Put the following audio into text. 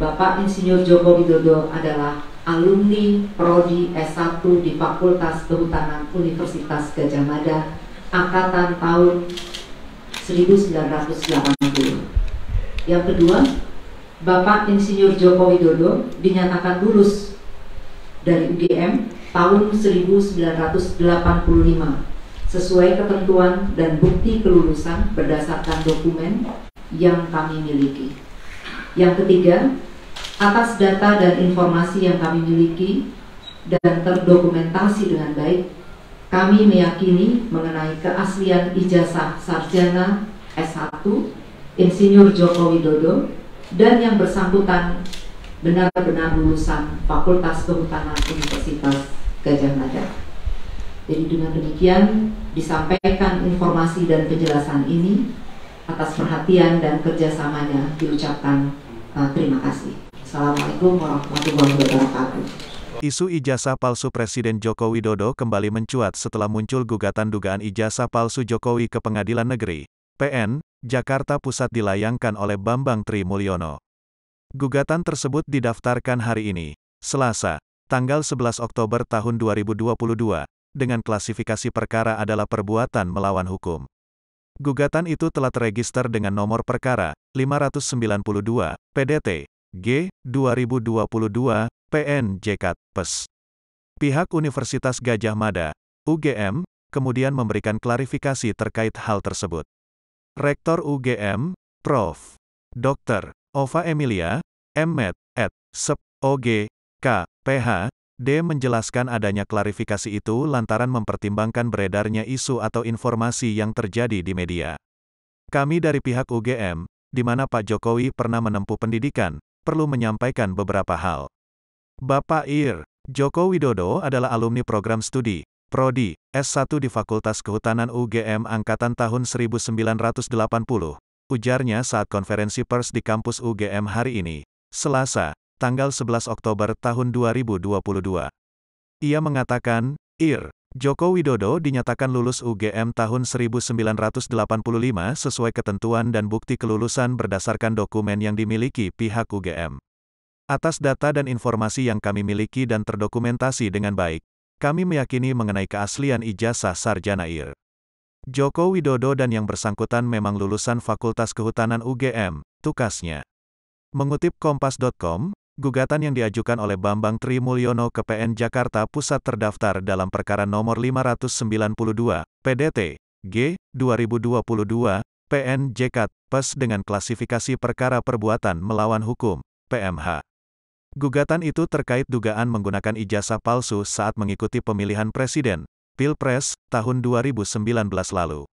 Bapak Insinyur Joko Widodo adalah alumni Prodi S1 di Fakultas Kehutanan Universitas Gajah Mada angkatan tahun 1980. Yang kedua, Bapak Insinyur Joko Widodo dinyatakan lulus dari UGM tahun 1985 sesuai ketentuan dan bukti kelulusan berdasarkan dokumen yang kami miliki. Yang ketiga, atas data dan informasi yang kami miliki dan terdokumentasi dengan baik, kami meyakini mengenai keaslian ijazah sarjana S1 Insinyur Joko Widodo dan yang bersangkutan benar-benar lulusan Fakultas Kehutanan Universitas Gajah Mada. Jadi dengan demikian disampaikan informasi dan penjelasan ini atas perhatian dan kerjasamanya diucapkan uh, terima kasih. Assalamualaikum warahmatullahi wabarakatuh. Isu ijazah palsu Presiden Joko Widodo kembali mencuat setelah muncul gugatan dugaan ijazah palsu Jokowi ke Pengadilan Negeri, PN, Jakarta Pusat dilayangkan oleh Bambang Tri Mulyono. Gugatan tersebut didaftarkan hari ini, Selasa, tanggal 11 Oktober tahun 2022, dengan klasifikasi perkara adalah perbuatan melawan hukum. Gugatan itu telah terregister dengan nomor perkara 592 PDT G 2022 PN Jekat PES. Pihak Universitas Gajah Mada UGM kemudian memberikan klarifikasi terkait hal tersebut. Rektor UGM, Prof. Dr. Ova Emilia, M.Med., Ed., Sep., OG, K, PH, D. menjelaskan adanya klarifikasi itu lantaran mempertimbangkan beredarnya isu atau informasi yang terjadi di media. Kami dari pihak UGM, di mana Pak Jokowi pernah menempuh pendidikan, perlu menyampaikan beberapa hal. Bapak Ir, Joko Widodo adalah alumni program studi, Prodi, S1 di Fakultas Kehutanan UGM Angkatan tahun 1980, ujarnya saat konferensi pers di kampus UGM hari ini, Selasa, tanggal 11 Oktober tahun 2022. Ia mengatakan, IR, Joko Widodo dinyatakan lulus UGM tahun 1985 sesuai ketentuan dan bukti kelulusan berdasarkan dokumen yang dimiliki pihak UGM. Atas data dan informasi yang kami miliki dan terdokumentasi dengan baik, kami meyakini mengenai keaslian ijazah sarjana IR. Joko Widodo dan yang bersangkutan memang lulusan Fakultas Kehutanan UGM, tukasnya. Mengutip Kompas.com, Gugatan yang diajukan oleh Bambang Tri Mulyono ke PN Jakarta Pusat terdaftar dalam perkara nomor 592, PDT, G, 2022, PN Jekat, PES dengan klasifikasi perkara perbuatan melawan hukum, PMH. Gugatan itu terkait dugaan menggunakan ijazah palsu saat mengikuti pemilihan presiden, Pilpres, tahun 2019 lalu.